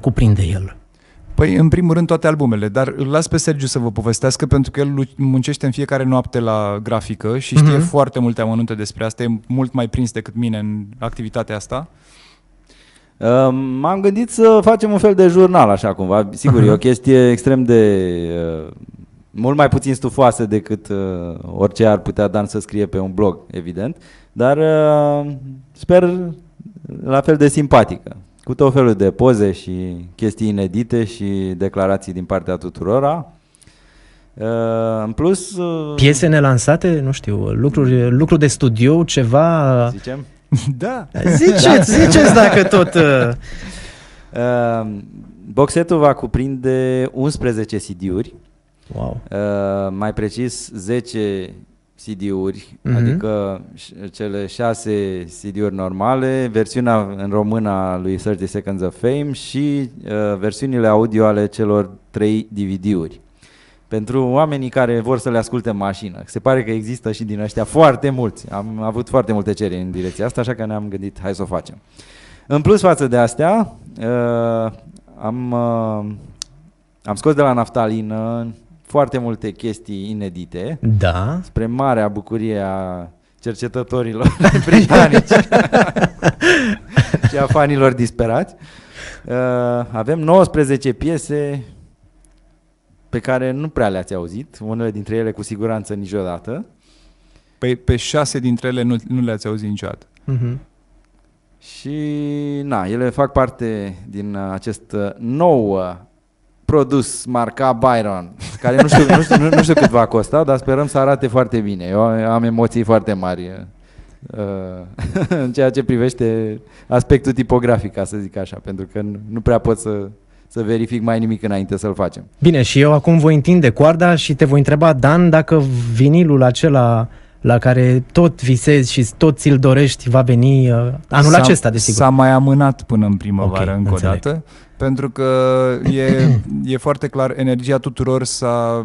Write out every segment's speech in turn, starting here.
cuprinde el? Păi, în primul rând, toate albumele, dar îl las pe Sergiu să vă povestească, pentru că el muncește în fiecare noapte la grafică și știe mm-hmm. foarte multe amănunte despre asta, e mult mai prins decât mine în activitatea asta. M-am gândit să facem un fel de jurnal, așa cumva. Sigur, e o mhm. chestie extrem de uh, mult mai puțin stufoasă decât uh, orice ar putea Dan să scrie pe un blog, evident, dar uh, sper la fel de simpatică cu tot felul de poze și chestii inedite și declarații din partea tuturora. Uh, în plus... Uh, Piese nelansate, nu știu, lucruri, lucru de studiu, ceva... Zicem? Da. Ziceți, da. ziceți dacă tot... Uh. Boxetul va cuprinde 11 CD-uri. Wow. Mai precis, 10 CD-uri, mm-hmm. adică cele șase CD-uri normale, versiunea în română a lui 30 Seconds of Fame și uh, versiunile audio ale celor trei DVD-uri. Pentru oamenii care vor să le asculte în mașină. Se pare că există și din ăștia foarte mulți. Am avut foarte multe cereri în direcția asta, așa că ne-am gândit, hai să o facem. În plus față de astea, uh, am, uh, am scos de la naftalină foarte multe chestii inedite. Da. Spre marea bucurie a cercetătorilor britanici și a fanilor disperați. Uh, avem 19 piese pe care nu prea le-ați auzit, unele dintre ele cu siguranță niciodată. Pe, păi, pe șase dintre ele nu, nu le-ați auzit niciodată. Uh-huh. Și, na, ele fac parte din acest nou produs marca Byron care nu știu, nu, știu, nu, nu știu cât va costa, dar sperăm să arate foarte bine. Eu am emoții foarte mari uh, în ceea ce privește aspectul tipografic, ca să zic așa, pentru că nu prea pot să să verific mai nimic înainte să-l facem. Bine, și eu acum voi întinde coarda și te voi întreba, Dan, dacă vinilul acela la care tot visezi și tot ți-l dorești va veni uh, anul s-a, acesta, desigur. S-a mai amânat până în primăvară okay, încă o dată pentru că e, e foarte clar, energia tuturor s-a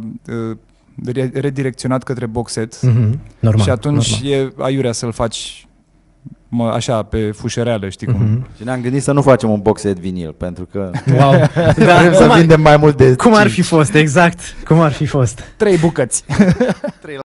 uh, redirecționat către boxet mm-hmm. normal, și atunci normal. e aiurea să-l faci mă, așa, pe fușereală, știi cum. Mm-hmm. Și ne-am gândit să nu facem un boxet vinil, pentru că wow. da, vrem să ar, vindem mai mult de Cum ar fi fost, exact, cum ar fi fost. Trei bucăți. Trei